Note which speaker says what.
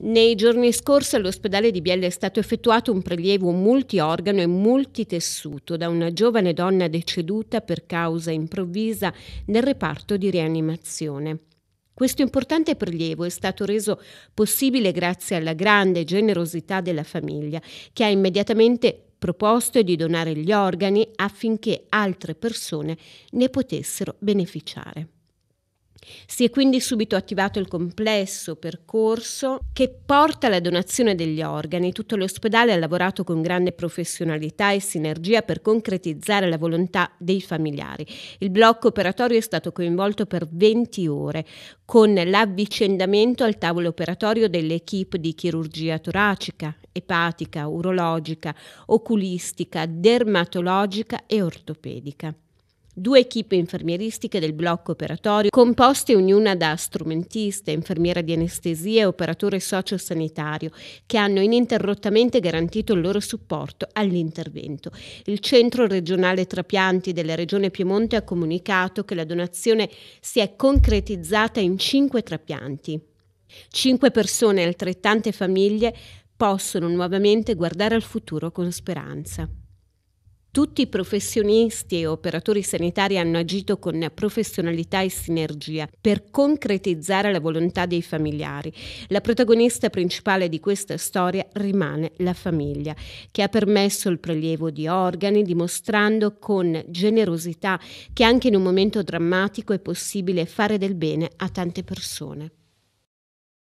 Speaker 1: Nei giorni scorsi all'ospedale di Biella è stato effettuato un prelievo multiorgano e multitessuto da una giovane donna deceduta per causa improvvisa nel reparto di rianimazione. Questo importante prelievo è stato reso possibile grazie alla grande generosità della famiglia, che ha immediatamente proposto di donare gli organi affinché altre persone ne potessero beneficiare. Si è quindi subito attivato il complesso percorso che porta alla donazione degli organi. Tutto l'ospedale ha lavorato con grande professionalità e sinergia per concretizzare la volontà dei familiari. Il blocco operatorio è stato coinvolto per 20 ore, con l'avvicendamento al tavolo operatorio dell'equipe di chirurgia toracica, epatica, urologica, oculistica, dermatologica e ortopedica due equipe infermieristiche del blocco operatorio, composte ognuna da strumentista, infermiera di anestesia e operatore sociosanitario, che hanno ininterrottamente garantito il loro supporto all'intervento. Il Centro regionale trapianti della Regione Piemonte ha comunicato che la donazione si è concretizzata in cinque trapianti. Cinque persone e altrettante famiglie possono nuovamente guardare al futuro con speranza. Tutti i professionisti e operatori sanitari hanno agito con professionalità e sinergia per concretizzare la volontà dei familiari. La protagonista principale di questa storia rimane la famiglia, che ha permesso il prelievo di organi, dimostrando con generosità che anche in un momento drammatico è possibile fare del bene a tante persone.